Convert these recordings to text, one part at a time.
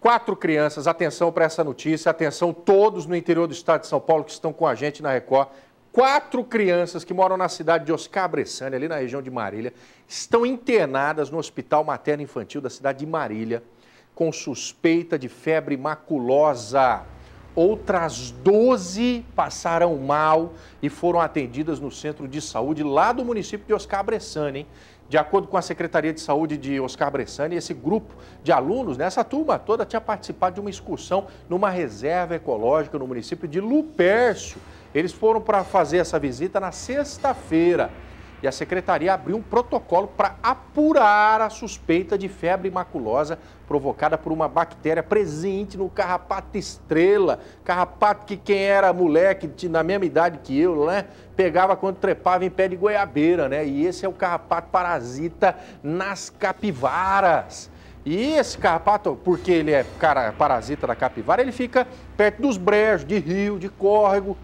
Quatro crianças, atenção para essa notícia, atenção todos no interior do estado de São Paulo que estão com a gente na Record. Quatro crianças que moram na cidade de Oscar Bressani, ali na região de Marília, estão internadas no Hospital Materno Infantil da cidade de Marília com suspeita de febre maculosa. Outras 12 passaram mal e foram atendidas no centro de saúde lá do município de Oscar Bressani, hein? De acordo com a Secretaria de Saúde de Oscar Bressani, esse grupo de alunos, nessa né, essa turma toda, tinha participado de uma excursão numa reserva ecológica no município de Lupercio. Eles foram para fazer essa visita na sexta-feira e a secretaria abriu um protocolo para apurar a suspeita de febre maculosa provocada por uma bactéria presente no carrapato estrela. Carrapato que quem era moleque, na mesma idade que eu, né? Pegava quando trepava em pé de goiabeira, né? E esse é o carrapato parasita nas capivaras. E esse carrapato, porque ele é cara, parasita da capivara, ele fica perto dos brejos, de rio, de córrego.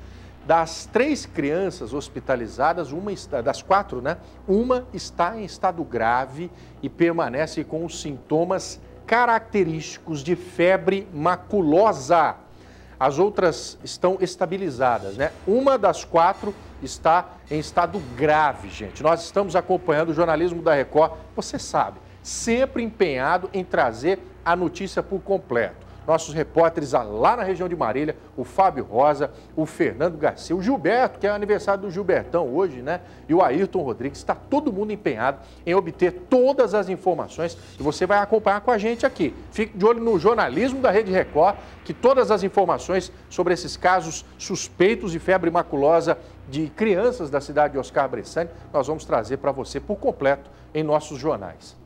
Das três crianças hospitalizadas, uma das quatro, né? Uma está em estado grave e permanece com os sintomas característicos de febre maculosa. As outras estão estabilizadas, né? Uma das quatro está em estado grave, gente. Nós estamos acompanhando o jornalismo da Record, você sabe, sempre empenhado em trazer a notícia por completo nossos repórteres lá na região de Marília, o Fábio Rosa, o Fernando Garcia, o Gilberto, que é aniversário do Gilbertão hoje, né? E o Ayrton Rodrigues. Está todo mundo empenhado em obter todas as informações e você vai acompanhar com a gente aqui. Fique de olho no jornalismo da Rede Record, que todas as informações sobre esses casos suspeitos de febre maculosa de crianças da cidade de Oscar Bressani, nós vamos trazer para você por completo em nossos jornais.